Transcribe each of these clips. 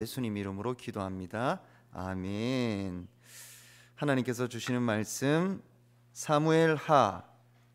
예수님 이름으로 기도합니다. 아멘. 하나님께서 주시는 말씀 사무엘하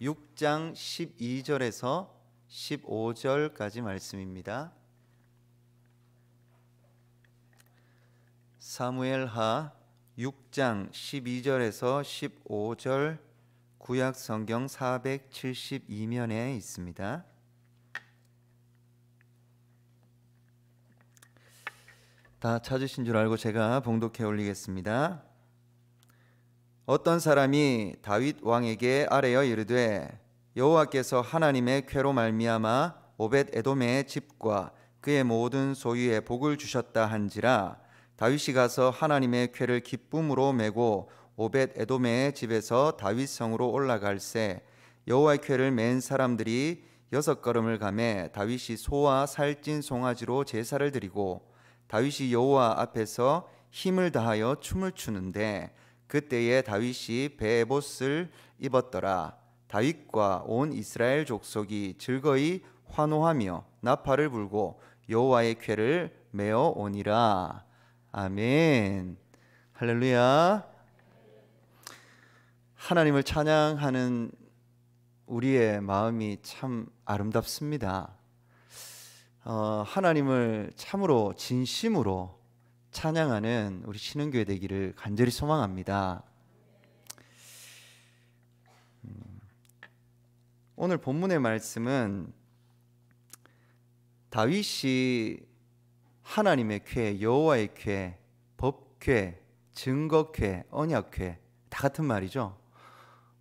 6장 12절에서 15절까지 말씀입니다. 사무엘하 6장 12절에서 15절 구약 성경 472면에 있습니다. 다 찾으신 줄 알고 제가 봉독해 올리겠습니다. 어떤 사람이 다윗 왕에게 아뢰어 이르되 여호와께서 하나님의 쾌로 말미암아 오벳 에돔의 집과 그의 모든 소유에 복을 주셨다 한지라 다윗이 가서 하나님의 쾌를 기쁨으로 메고 오벳 에돔의 집에서 다윗 성으로 올라갈새 여호와의 쾌를 맨 사람들이 여섯 걸음을 감해 다윗이 소와 살찐 송아지로 제사를 드리고 다윗이 여호와 앞에서 힘을 다하여 춤을 추는데 그때에 다윗이 베봇을 입었더라 다윗과 온 이스라엘 족속이 즐거이 환호하며 나팔을 불고 여호와의 쾌를 메어 오니라 아멘 할렐루야 하나님을 찬양하는 우리의 마음이 참 아름답습니다. 어, 하나님을 참으로 진심으로 찬양하는 우리 신흥교회 되기를 간절히 소망합니다. 음, 오늘 본문의 말씀은 다윗이 하나님의 쾌, 여호와의 쾌, 법쾌, 증거쾌, 언약쾌 다 같은 말이죠.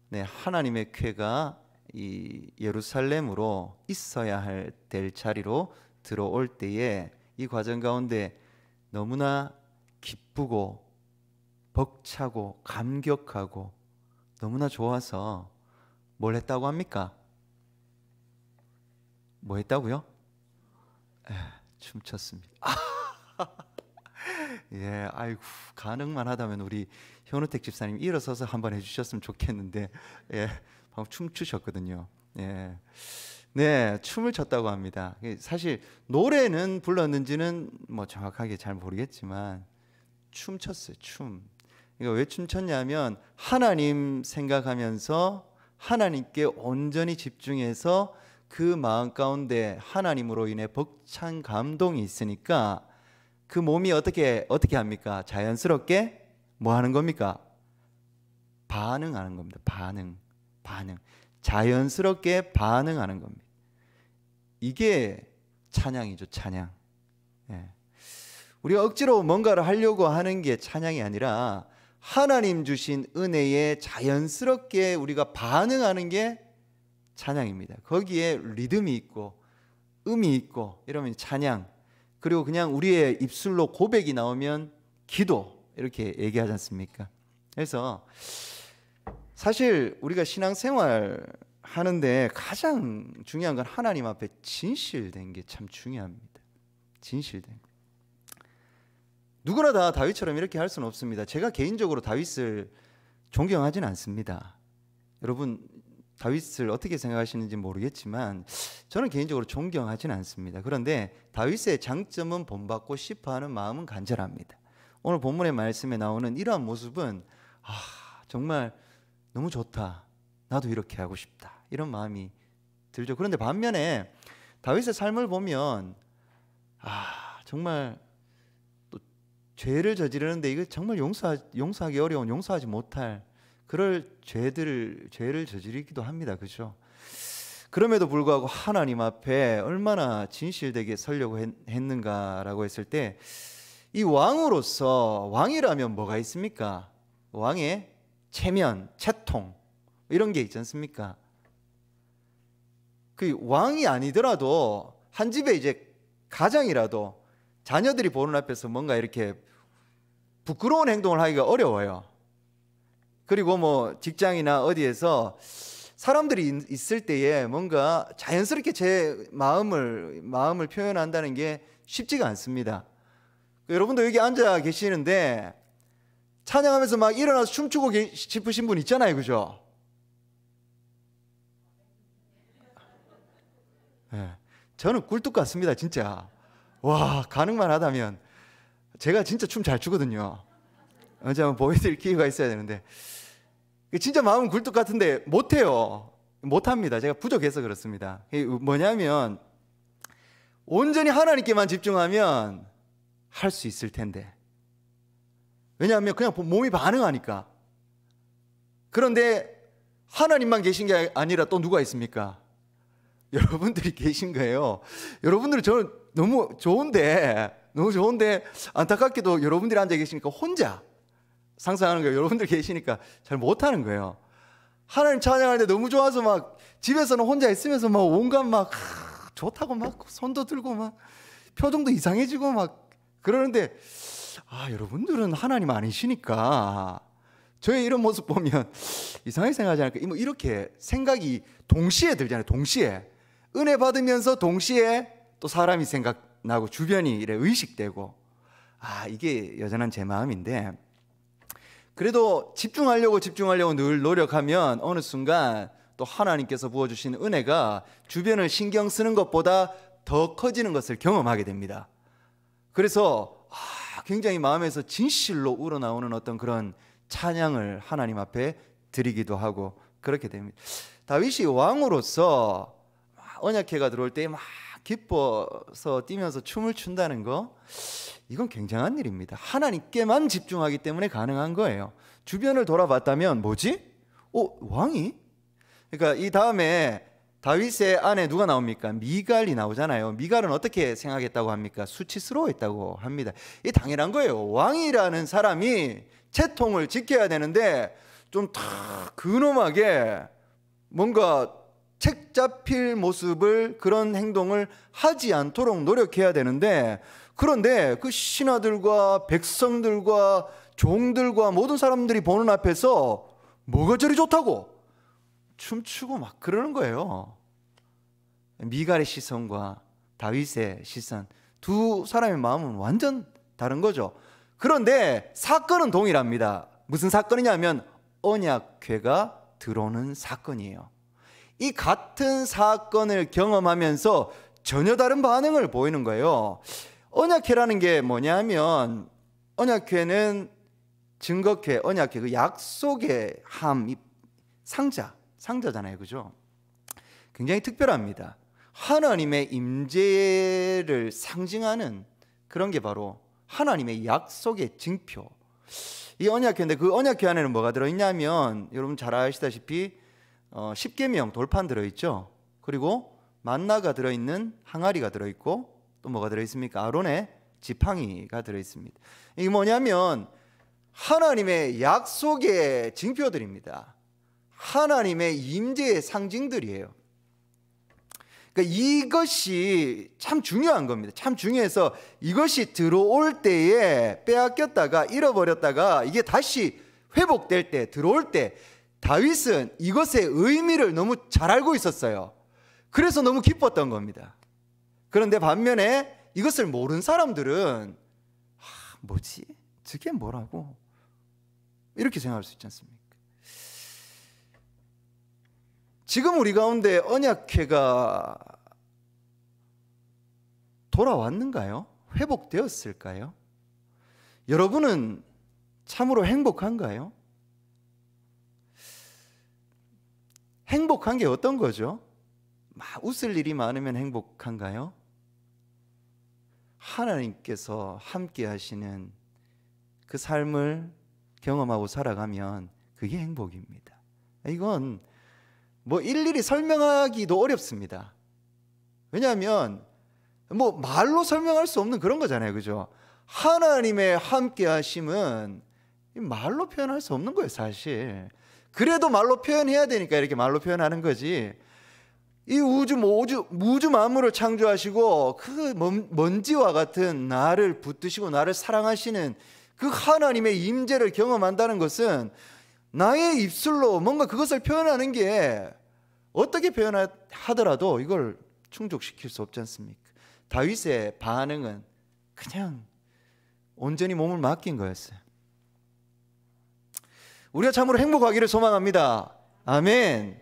네, 하나님의 쾌가 이 예루살렘으로 있어야 할 될 자리로 들어올 때에 이 과정 가운데 너무나 기쁘고 벅차고 감격하고 너무나 좋아서 뭘 했다고 합니까? 뭐 했다고요? 에 춤췄습니다. 예, 아이고 가능만 하다면 우리 현우택 집사님 일어서서 한번 해주셨으면 좋겠는데, 예, 방금 춤추셨거든요. 예. 네, 춤을 췄다고 합니다. 사실 노래는 불렀는지는 뭐 정확하게 잘 모르겠지만 춤췄어요. 춤. 이거 그러니까 왜 춤췄냐면 하나님 생각하면서 하나님께 온전히 집중해서 그 마음 가운데 하나님으로 인해 벅찬 감동이 있으니까 그 몸이 어떻게 어떻게 합니까? 자연스럽게 뭐 하는 겁니까? 반응하는 겁니다. 반응. 반응. 자연스럽게 반응하는 겁니다. 이게 찬양이죠, 찬양. 예. 우리가 억지로 뭔가를 하려고 하는 게 찬양이 아니라 하나님 주신 은혜에 자연스럽게 우리가 반응하는 게 찬양입니다. 거기에 리듬이 있고 음이 있고 이러면 찬양. 그리고 그냥 우리의 입술로 고백이 나오면 기도 이렇게 얘기하지 않습니까? 그래서 사실 우리가 신앙생활 하는데 가장 중요한 건 하나님 앞에 진실된 게 참 중요합니다. 진실된 거. 누구나 다 다윗처럼 이렇게 할 수는 없습니다. 제가 개인적으로 다윗을 존경하진 않습니다. 여러분 다윗을 어떻게 생각하시는지 모르겠지만 저는 개인적으로 존경하진 않습니다. 그런데 다윗의 장점은 본받고 싶어하는 마음은 간절합니다. 오늘 본문의 말씀에 나오는 이러한 모습은 아 정말 너무 좋다. 나도 이렇게 하고 싶다. 이런 마음이 들죠. 그런데 반면에 다윗의 삶을 보면 아, 정말 또 죄를 저지르는데 이거 정말 용서 용서하기 어려운 용서하지 못할 그럴 죄들 죄를 저지르기도 합니다. 그렇죠? 그럼에도 불구하고 하나님 앞에 얼마나 진실되게 서려고 했, 는가라고 했을 때 이 왕으로서 왕이라면 뭐가 있습니까? 왕의 체면, 채통, 이런 게 있지 않습니까? 그 왕이 아니더라도 한 집에 이제 가장이라도 자녀들이 보는 앞에서 뭔가 이렇게 부끄러운 행동을 하기가 어려워요. 그리고 뭐 직장이나 어디에서 사람들이 있을 때에 뭔가 자연스럽게 제 마음을 마음을 표현한다는 게 쉽지가 않습니다. 그 여러분도 여기 앉아 계시는데 찬양하면서 막 일어나서 춤추고 싶으신 분 있잖아요, 그죠? 예. 저는 꿀뚝 같습니다, 진짜. 와, 가능만 하다면. 제가 진짜 춤 잘 추거든요. 언제 한번 보여드릴 기회가 있어야 되는데. 그 진짜 마음은 굴뚝 같은데 못해요. 못합니다. 제가 부족해서 그렇습니다. 뭐냐면, 온전히 하나님께만 집중하면 할 수 있을 텐데. 왜냐하면 그냥 몸이 반응하니까. 그런데 하나님만 계신 게 아니라 또 누가 있습니까? 여러분들이 계신 거예요. 여러분들은 저는 너무 좋은데, 너무 좋은데, 안타깝게도 여러분들이 앉아 계시니까 혼자 상상하는 거예요. 여러분들 계시니까 잘 못하는 거예요. 하나님 찬양하는데 너무 좋아서 막 집에서는 혼자 있으면서 막 온갖 막 좋다고 막 손도 들고 막 표정도 이상해지고 막 그러는데 아, 여러분들은 하나님 아니시니까 저의 이런 모습 보면 이상하게 생각하지 않을까? 뭐 이렇게 생각이 동시에 들잖아요. 동시에. 은혜 받으면서 동시에 또 사람이 생각나고 주변이 이래 의식되고 아 이게 여전한 제 마음인데 그래도 집중하려고 집중하려고 늘 노력하면 어느 순간 또 하나님께서 부어주신 은혜가 주변을 신경 쓰는 것보다 더 커지는 것을 경험하게 됩니다. 그래서 아, 굉장히 마음에서 진실로 우러나오는 어떤 그런 찬양을 하나님 앞에 드리기도 하고 그렇게 됩니다. 다윗이 왕으로서 언약회가 들어올 때 막 기뻐서 뛰면서 춤을 춘다는 거 이건 굉장한 일입니다. 하나님께만 집중하기 때문에 가능한 거예요. 주변을 돌아봤다면 뭐지? 어, 왕이? 그러니까 이 다음에 다윗의 아내 누가 나옵니까? 미갈이 나오잖아요. 미갈은 어떻게 생각했다고 합니까? 수치스러워했다고 합니다. 이 당연한 거예요. 왕이라는 사람이 채통을 지켜야 되는데 좀탁 근엄하게 뭔가 책 잡힐 모습을 그런 행동을 하지 않도록 노력해야 되는데 그런데 그 신하들과 백성들과 종들과 모든 사람들이 보는 앞에서 뭐가 저리 좋다고 춤추고 막 그러는 거예요. 미갈의 시선과 다윗의 시선 두 사람의 마음은 완전 다른 거죠. 그런데 사건은 동일합니다. 무슨 사건이냐면 언약회가 들어오는 사건이에요. 이 같은 사건을 경험하면서 전혀 다른 반응을 보이는 거예요. 언약회라는 게 뭐냐면 언약회는 증거회, 언약회 그 약속의 함 상자, 상자잖아요. 그죠? 굉장히 특별합니다. 하나님의 임재를 상징하는 그런 게 바로 하나님의 약속의 증표. 이 언약회인데 그 언약회 안에는 뭐가 들어 있냐면 여러분 잘 아시다시피 어, 10계명 돌판 들어있죠. 그리고 만나가 들어있는 항아리가 들어있고 또 뭐가 들어있습니까? 아론의 지팡이가 들어있습니다. 이게 뭐냐면 하나님의 약속의 징표들입니다. 하나님의 임재의 상징들이에요. 그러니까 이것이 참 중요한 겁니다. 참 중요해서 이것이 들어올 때에 빼앗겼다가 잃어버렸다가 이게 다시 회복될 때 들어올 때 다윗은 이것의 의미를 너무 잘 알고 있었어요. 그래서 너무 기뻤던 겁니다. 그런데 반면에 이것을 모르는 사람들은 아, 뭐지? 저게 뭐라고? 이렇게 생각할 수 있지 않습니까? 지금 우리 가운데 언약회가 돌아왔는가요? 회복되었을까요? 여러분은 참으로 행복한가요? 행복한 게 어떤 거죠? 막 웃을 일이 많으면 행복한가요? 하나님께서 함께 하시는 그 삶을 경험하고 살아가면 그게 행복입니다. 이건 뭐 일일이 설명하기도 어렵습니다. 왜냐하면 뭐 말로 설명할 수 없는 그런 거잖아요. 그죠? 하나님의 함께 하심은 말로 표현할 수 없는 거예요, 사실. 그래도 말로 표현해야 되니까 이렇게 말로 표현하는 거지. 이 우주 우주 우주 만물을 창조하시고 그 먼지와 같은 나를 붙드시고 나를 사랑하시는 그 하나님의 임재를 경험한다는 것은 나의 입술로 뭔가 그것을 표현하는 게 어떻게 표현하더라도 이걸 충족시킬 수 없지 않습니까? 다윗의 반응은 그냥 온전히 몸을 맡긴 거였어요. 우리가 참으로 행복하기를 소망합니다. 아멘.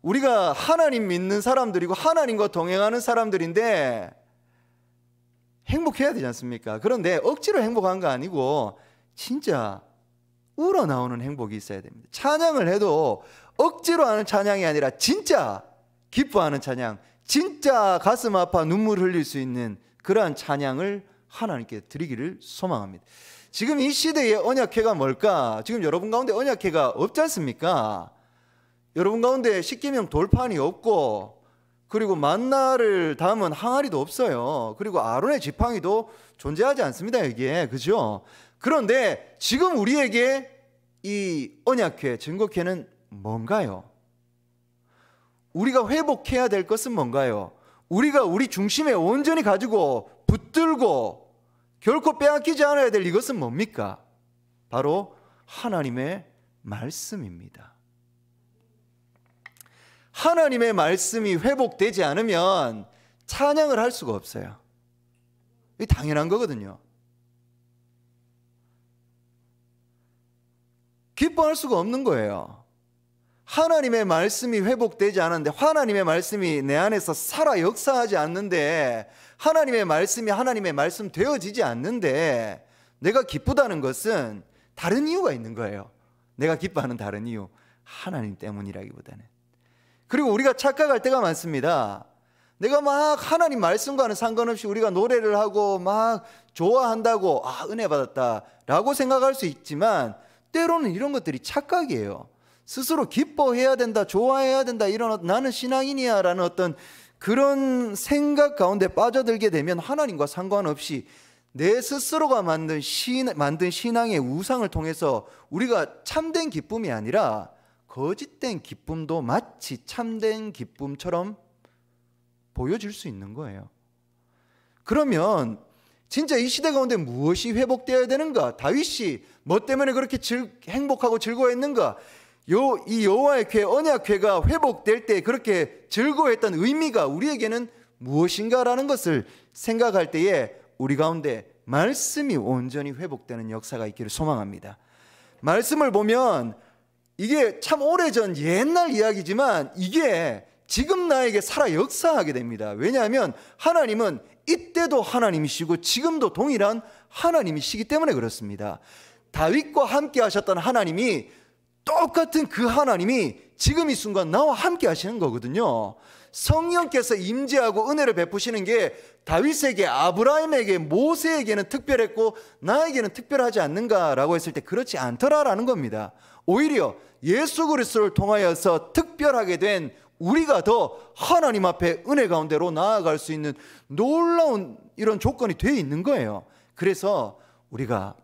우리가 하나님 믿는 사람들이고 하나님과 동행하는 사람들인데 행복해야 되지 않습니까? 그런데 억지로 행복한 거 아니고 진짜 우러나오는 행복이 있어야 됩니다. 찬양을 해도 억지로 하는 찬양이 아니라 진짜 기뻐하는 찬양, 진짜 가슴 아파 눈물 흘릴 수 있는 그러한 찬양을 하나님께 드리기를 소망합니다. 지금 이 시대의 언약회가 뭘까? 지금 여러분 가운데 언약회가 없지 않습니까? 여러분 가운데 십계명 돌판이 없고 그리고 만나를 담은 항아리도 없어요. 그리고 아론의 지팡이도 존재하지 않습니다. 여기에 그죠? 그런데 지금 우리에게 이 언약회 증거회는 뭔가요? 우리가 회복해야 될 것은 뭔가요? 우리가 우리 중심에 온전히 가지고 붙들고 결코 빼앗기지 않아야 될 이것은 뭡니까? 바로 하나님의 말씀입니다. 하나님의 말씀이 회복되지 않으면 찬양을 할 수가 없어요. 이 당연한 거거든요. 기뻐할 수가 없는 거예요. 하나님의 말씀이 회복되지 않는데 하나님의 말씀이 내 안에서 살아 역사하지 않는데 하나님의 말씀이 하나님의 말씀 되어지지 않는데 내가 기쁘다는 것은 다른 이유가 있는 거예요. 내가 기뻐하는 다른 이유. 하나님 때문이라기보다는. 그리고 우리가 착각할 때가 많습니다. 내가 막 하나님 말씀과는 상관없이 우리가 노래를 하고 막 좋아한다고 아 은혜 받았다라고 생각할 수 있지만 때로는 이런 것들이 착각이에요. 스스로 기뻐해야 된다, 좋아해야 된다, 이런 나는 신앙인이야 라는 어떤 그런 생각 가운데 빠져들게 되면 하나님과 상관없이 내 스스로가 만든, 신, 만든 신앙의 우상을 통해서 우리가 참된 기쁨이 아니라 거짓된 기쁨도 마치 참된 기쁨처럼 보여질 수 있는 거예요. 그러면 진짜 이 시대 가운데 무엇이 회복되어야 되는가? 다윗이 뭐 때문에 그렇게 즐, 행복하고 즐거워했는가? 요, 이 여호와의 회, 언약회가 회복될 때 그렇게 즐거워했던 의미가 우리에게는 무엇인가라는 것을 생각할 때에 우리 가운데 말씀이 온전히 회복되는 역사가 있기를 소망합니다. 말씀을 보면 이게 참 오래전 옛날 이야기지만 이게 지금 나에게 살아 역사하게 됩니다. 왜냐하면 하나님은 이때도 하나님이시고 지금도 동일한 하나님이시기 때문에 그렇습니다. 다윗과 함께 하셨던 하나님이 똑같은 그 하나님이 지금 이 순간 나와 함께 하시는 거거든요. 성령께서 임재하고 은혜를 베푸시는 게 다윗에게 아브라함에게 모세에게는 특별했고 나에게는 특별하지 않는가라고 했을 때 그렇지 않더라라는 겁니다. 오히려 예수 그리스도를 통하여서 특별하게 된 우리가 더 하나님 앞에 은혜 가운데로 나아갈 수 있는 놀라운 이런 조건이 돼 있는 거예요. 그래서 우리가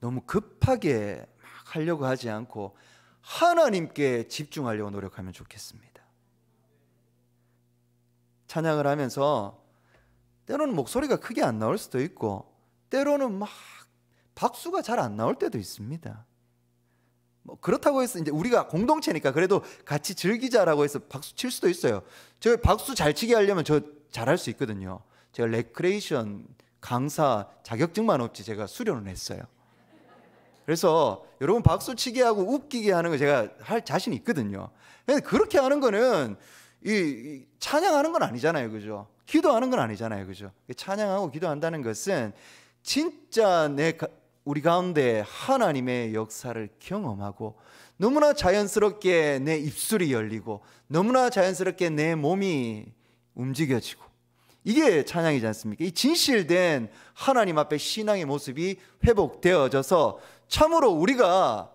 너무 급하게 하려고 하지 않고 하나님께 집중하려고 노력하면 좋겠습니다. 찬양을 하면서 때로는 목소리가 크게 안 나올 수도 있고 때로는 막 박수가 잘 안 나올 때도 있습니다. 뭐 그렇다고 해서 이제 우리가 공동체니까 그래도 같이 즐기자라고 해서 박수 칠 수도 있어요. 저 박수 잘 치게 하려면 저 잘할 수 있거든요. 제가 레크레이션 강사 자격증만 없지 제가 수련을 했어요. 그래서 여러분 박수치게 하고 웃기게 하는 거 제가 할 자신 이 있거든요. 근데 그렇게 하는 거는 이 찬양하는 건 아니잖아요. 그죠? 기도하는 건 아니잖아요. 그죠? 찬양하고 기도한다는 것은 진짜 내 우리 가운데 하나님의 역사를 경험하고 너무나 자연스럽게 내 입술이 열리고 너무나 자연스럽게 내 몸이 움직여지고 이게 찬양이지 않습니까? 이 진실된 하나님 앞에 신앙의 모습이 회복되어져서 참으로 우리가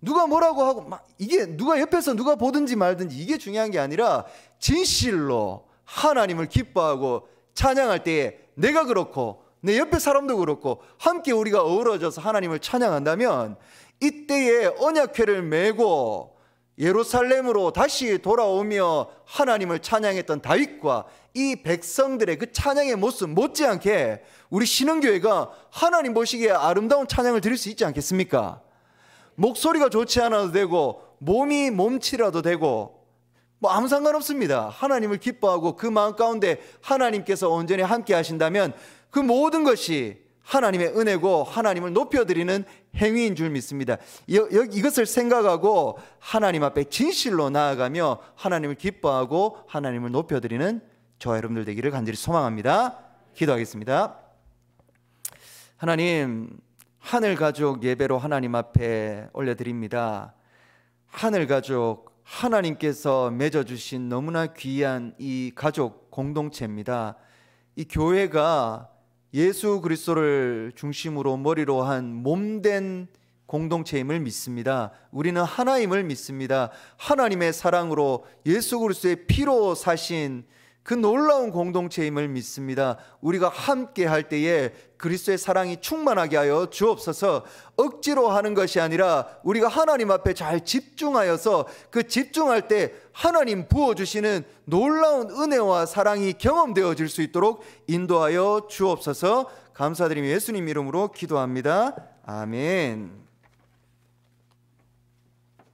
누가 뭐라고 하고 막 이게 누가 옆에서 누가 보든지 말든지 이게 중요한 게 아니라 진실로 하나님을 기뻐하고 찬양할 때에 내가 그렇고 내 옆에 사람도 그렇고 함께 우리가 어우러져서 하나님을 찬양한다면 이때에 언약회를 메고 예루살렘으로 다시 돌아오며 하나님을 찬양했던 다윗과 이 백성들의 그 찬양의 모습 못지않게 우리 신흥교회가 하나님 보시기에 아름다운 찬양을 드릴 수 있지 않겠습니까? 목소리가 좋지 않아도 되고 몸이 몸치라도 되고 뭐 아무 상관없습니다. 하나님을 기뻐하고 그 마음 가운데 하나님께서 온전히 함께 하신다면 그 모든 것이 하나님의 은혜고 하나님을 높여드리는 행위인 줄 믿습니다. 이것을 생각하고 하나님 앞에 진실로 나아가며 하나님을 기뻐하고 하나님을 높여드리는 저 여러분들 되기를 간절히 소망합니다. 기도하겠습니다. 하나님, 하늘 가족 예배로 하나님 앞에 올려드립니다. 하늘 가족, 하나님께서 맺어주신 너무나 귀한 이 가족 공동체입니다. 이 교회가 예수 그리스도를 중심으로 머리로 한 몸된 공동체임을 믿습니다. 우리는 하나임을 믿습니다. 하나님의 사랑으로 예수 그리스도의 피로 사신 그 놀라운 공동체임을 믿습니다. 우리가 함께 할 때에 그리스도의 사랑이 충만하게 하여 주옵소서 억지로 하는 것이 아니라 우리가 하나님 앞에 잘 집중하여서 그 집중할 때 하나님 부어주시는 놀라운 은혜와 사랑이 경험되어질 수 있도록 인도하여 주옵소서 감사드리며 예수님 이름으로 기도합니다. 아멘.